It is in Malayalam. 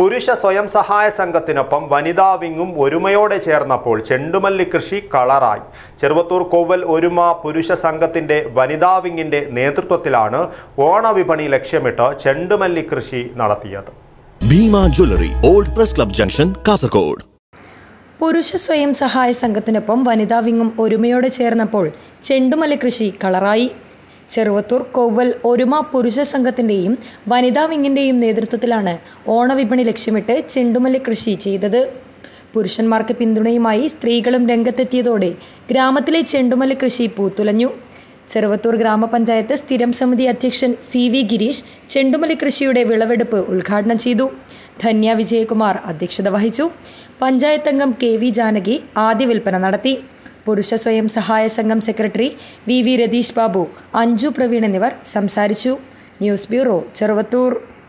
പുരുഷ സ്വയം സഹായ സംഘത്തിനൊപ്പം വനിതാ വിങ്ങും ഒരുമയോടെ ചേർന്നപ്പോൾ ചെണ്ടുമല്ലി കൃഷി കളറായി ചെറുവത്തൂർ കോവൽ ഒരുമ പുരുഷ സംഘത്തിന്റെ വനിതാ വിങ്ങിന്റെ നേതൃത്വത്തിലാണ് ഓണവിപണി ലക്ഷ്യമിട്ട് ചെണ്ടുമല്ലി കൃഷി നടത്തിയത് Bhima jewellery old press club junction Kasaragod പുരുഷ സ്വയം സഹായ സംഘത്തിനൊപ്പം വനിതാ വിങ്ങും ഒരുമയോടെ ചേർന്നപ്പോൾ ചെണ്ടുമല്ലി കൃഷി കളറായി ചെറുവത്തൂർ കോവൽ ഒരുമ പുരുഷ സംഘത്തിൻ്റെയും വനിതാ വിങ്ങിൻ്റെയും നേതൃത്വത്തിലാണ് ഓണവിപണി ലക്ഷ്യമിട്ട് ചെണ്ടുമല്ലി കൃഷി ചെയ്തത് പുരുഷന്മാർക്ക് പിന്തുണയുമായി സ്ത്രീകളും രംഗത്തെത്തിയതോടെ ഗ്രാമത്തിലെ ചെണ്ടുമല്ലി കൃഷി പൂത്തുലഞ്ഞു ചെറുവത്തൂർ ഗ്രാമപഞ്ചായത്ത് സ്ഥിരം സമിതി അധ്യക്ഷൻ സി വി ഗിരീഷ് ചെണ്ടുമല്ലി കൃഷിയുടെ വിളവെടുപ്പ് ഉദ്ഘാടനം ചെയ്തു ധന്യ വിജയകുമാർ അധ്യക്ഷത വഹിച്ചു പഞ്ചായത്തംഗം കെ വി ജാനകി ആദ്യ വിൽപ്പന നടത്തി പുരുഷ സ്വയം സഹായ സംഘം secretary V V Ratheesh Babu Anju Praveen എന്നിവർ സംസാരിച്ചു ന്യൂസ് ബ്യൂറോ ചെറുവത്തൂർ